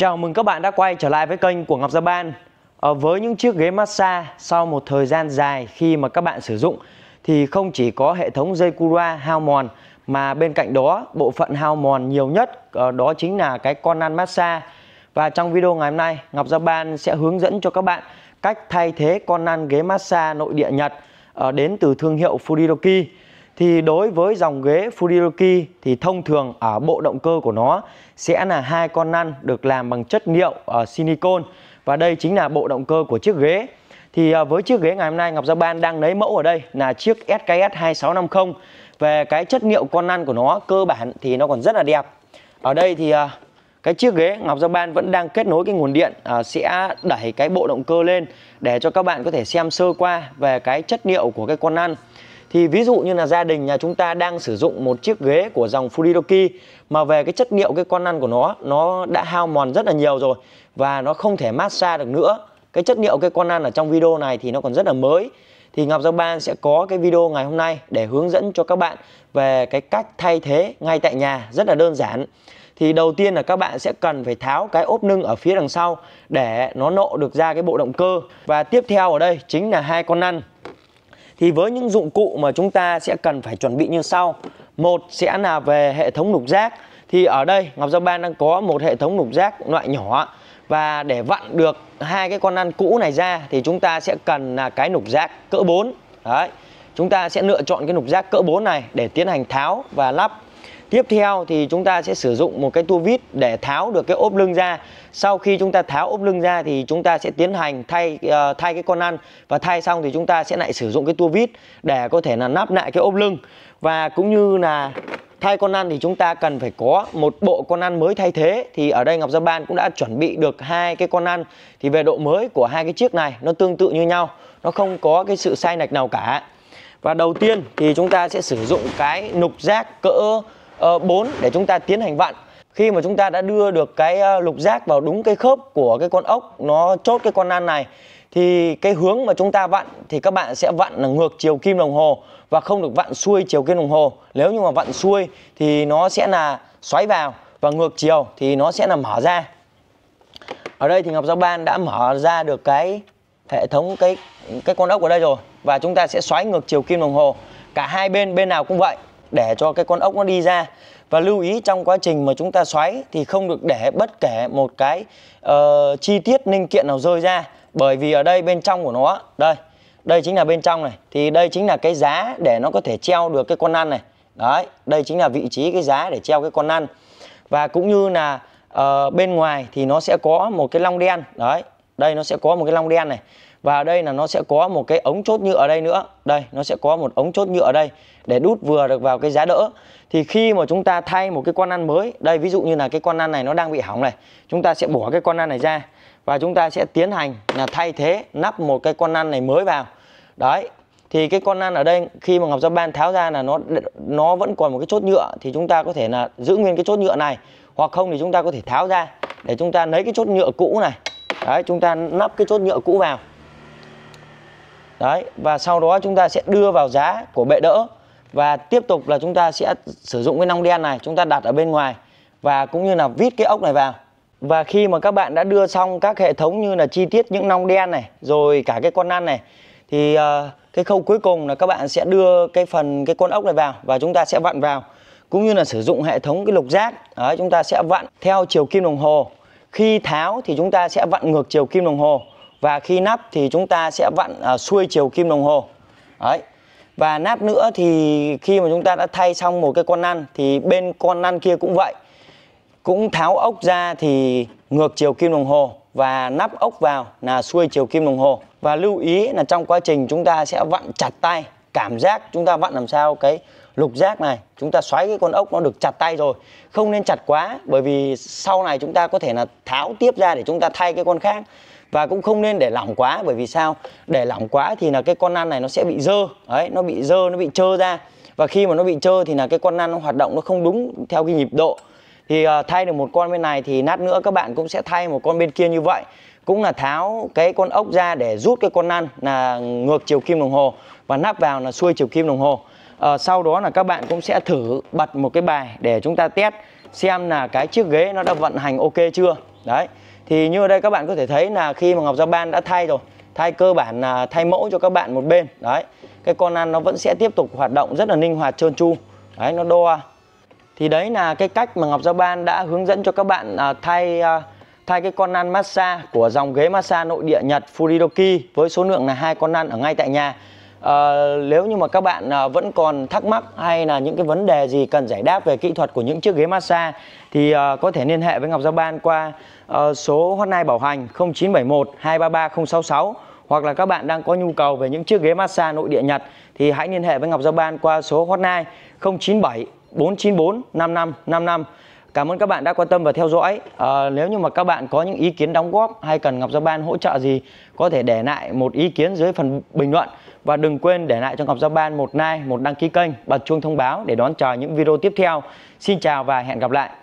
Chào mừng các bạn đã quay trở lại với kênh của Ngọc Japan à, ờ, Với những chiếc ghế massage sau một thời gian dài khi mà các bạn sử dụng Thì không chỉ có hệ thống dây Kura hao mòn Mà bên cạnh đó bộ phận hao mòn nhiều nhất ờ, đó chính là cái con Conan massage Và trong video ngày hôm nay Ngọc gia ban sẽ hướng dẫn cho các bạn Cách thay thế con Conan ghế massage nội địa Nhật ờ, đến từ thương hiệu Furidoki thì đối với dòng ghế Fudiroki thì thông thường ở bộ động cơ của nó sẽ là hai con năn được làm bằng chất liệu uh, ờ, silicon và đây chính là bộ động cơ của chiếc ghế. Thì uh, với chiếc ghế ngày hôm nay Ngọc Gia Ban đang lấy mẫu ở đây là chiếc SKS 2650. Về cái chất liệu con năn của nó cơ bản thì nó còn rất là đẹp. Ở đây thì uh, cái chiếc ghế Ngọc Gia Ban vẫn đang kết nối cái nguồn điện à, sẽ đẩy cái bộ động cơ lên để cho các bạn có thể xem sơ qua về cái chất liệu của cái con năn thì ví dụ như là gia đình nhà chúng ta đang sử dụng một chiếc ghế của dòng Furidoki mà về cái chất liệu cái con lăn của nó nó đã hao mòn rất là nhiều rồi và nó không thể massage được nữa cái chất liệu cái con lăn ở trong video này thì nó còn rất là mới thì Ngọc Giao Ban sẽ có cái video ngày hôm nay để hướng dẫn cho các bạn về cái cách thay thế ngay tại nhà rất là đơn giản thì đầu tiên là các bạn sẽ cần phải tháo cái ốp nâng ở phía đằng sau để nó nộ được ra cái bộ động cơ và tiếp theo ở đây chính là hai con năn thì với những dụng cụ mà chúng ta sẽ cần phải chuẩn bị như sau một sẽ là về hệ thống lục giác thì ở đây Ngọc Giao Ban đang có một hệ thống lục giác loại nhỏ và để vặn được hai cái con ăn cũ này ra thì chúng ta sẽ cần là cái lục giác cỡ 4 đấy chúng ta sẽ lựa chọn cái lục giác cỡ 4 này để tiến hành tháo và lắp Tiếp theo thì chúng ta sẽ sử dụng một cái tua vít để tháo được cái ốp lưng ra. Sau khi chúng ta tháo ốp lưng ra thì chúng ta sẽ tiến hành thay uh, thay cái con ăn và thay xong thì chúng ta sẽ lại sử dụng cái tua vít để có thể là nắp lại cái ốp lưng và cũng như là thay con ăn thì chúng ta cần phải có một bộ con ăn mới thay thế thì ở đây Ngọc Gia Ban cũng đã chuẩn bị được hai cái con ăn thì về độ mới của hai cái chiếc này nó tương tự như nhau nó không có cái sự sai lệch nào cả và đầu tiên thì chúng ta sẽ sử dụng cái nục giác cỡ 4 ờ, để chúng ta tiến hành vặn khi mà chúng ta đã đưa được cái ờ, lục giác vào đúng cái khớp của cái con ốc nó chốt cái con nan này thì cái hướng mà chúng ta vặn thì các bạn sẽ vặn là ngược chiều kim đồng hồ và không được vặn xuôi chiều kim đồng hồ nếu như mà vặn xuôi thì nó sẽ là xoáy vào và ngược chiều thì nó sẽ là mở ra ở đây thì Ngọc Giao Ban đã mở ra được cái hệ thống cái cái con ốc ở đây rồi và chúng ta sẽ xoáy ngược chiều kim đồng hồ cả hai bên bên nào cũng vậy để cho cái con ốc nó đi ra và lưu ý trong quá trình mà chúng ta xoáy thì không được để bất kể một cái uh, chi tiết linh kiện nào rơi ra bởi vì ở đây bên trong của nó đây đây chính là bên trong này thì đây chính là cái giá để nó có thể treo được cái con ăn này đấy đây chính là vị trí cái giá để treo cái con ăn và cũng như là uh, bên ngoài thì nó sẽ có một cái long đen đấy đây nó sẽ có một cái long đen này và ở đây là nó sẽ có một cái ống chốt nhựa ở đây nữa đây nó sẽ có một ống chốt nhựa ở đây để đút vừa được vào cái giá đỡ thì khi mà chúng ta thay một cái con ăn mới đây ví dụ như là cái con ăn này nó đang bị hỏng này chúng ta sẽ bỏ cái con ăn này ra và chúng ta sẽ tiến hành là thay thế nắp một cái con ăn này mới vào đấy thì cái con nan ở đây khi mà ngọc giao ban tháo ra là nó nó vẫn còn một cái chốt nhựa thì chúng ta có thể là giữ nguyên cái chốt nhựa này hoặc không thì chúng ta có thể tháo ra để chúng ta lấy cái chốt nhựa cũ này đấy chúng ta nắp cái chốt nhựa cũ vào đấy và sau đó chúng ta sẽ đưa vào giá của bệ đỡ và tiếp tục là chúng ta sẽ sử dụng cái nong đen này chúng ta đặt ở bên ngoài và cũng như là vít cái ốc này vào và khi mà các bạn đã đưa xong các hệ thống như là chi tiết những nong đen này rồi cả cái con năn này thì uh, cái khâu cuối cùng là các bạn sẽ đưa cái phần cái con ốc này vào và chúng ta sẽ vặn vào cũng như là sử dụng hệ thống cái lục giác Đấy, chúng ta sẽ vặn theo chiều kim đồng hồ khi tháo thì chúng ta sẽ vặn ngược chiều kim đồng hồ và khi nắp thì chúng ta sẽ vặn à, xuôi chiều kim đồng hồ đấy và nắp nữa thì khi mà chúng ta đã thay xong một cái con năn thì bên con năn kia cũng vậy cũng tháo ốc ra thì ngược chiều kim đồng hồ và nắp ốc vào là xuôi chiều kim đồng hồ và lưu ý là trong quá trình chúng ta sẽ vặn chặt tay cảm giác chúng ta vặn làm sao cái lục giác này chúng ta xoáy cái con ốc nó được chặt tay rồi không nên chặt quá bởi vì sau này chúng ta có thể là tháo tiếp ra để chúng ta thay cái con khác và cũng không nên để lỏng quá bởi vì sao để lỏng quá thì là cái con nan này nó sẽ bị dơ đấy nó bị dơ nó bị trơ ra và khi mà nó bị trơ thì là cái con nan nó hoạt động nó không đúng theo cái nhịp độ thì uh, thay được một con bên này thì nát nữa các bạn cũng sẽ thay một con bên kia như vậy cũng là tháo cái con ốc ra để rút cái con nan là ngược chiều kim đồng hồ và nắp vào là xuôi chiều kim đồng hồ à, sau đó là các bạn cũng sẽ thử bật một cái bài để chúng ta test xem là cái chiếc ghế nó đã vận hành ok chưa đấy thì như ở đây các bạn có thể thấy là khi mà Ngọc Giao Ban đã thay rồi thay cơ bản là thay mẫu cho các bạn một bên đấy cái con ăn nó vẫn sẽ tiếp tục hoạt động rất là linh hoạt trơn tru đấy nó đo thì đấy là cái cách mà Ngọc Giao Ban đã hướng dẫn cho các bạn à, thay à, thay cái con ăn massage của dòng ghế massage nội địa Nhật Furidoki với số lượng là hai con ăn ở ngay tại nhà À, nếu như mà các bạn à, vẫn còn thắc mắc hay là những cái vấn đề gì cần giải đáp về kỹ thuật của những chiếc ghế massage thì à, có thể liên hệ với Ngọc Giao Ban qua à, số hotline bảo hành 0971 233 066 hoặc là các bạn đang có nhu cầu về những chiếc ghế massage nội địa Nhật thì hãy liên hệ với Ngọc Giao Ban qua số hotline 097 494 5555 Cảm ơn các bạn đã quan tâm và theo dõi. À, nếu như mà các bạn có những ý kiến đóng góp hay cần Ngọc Giao Ban hỗ trợ gì, có thể để lại một ý kiến dưới phần bình luận và đừng quên để lại cho Ngọc Giao Ban một like, một đăng ký kênh, bật chuông thông báo để đón chờ những video tiếp theo. Xin chào và hẹn gặp lại.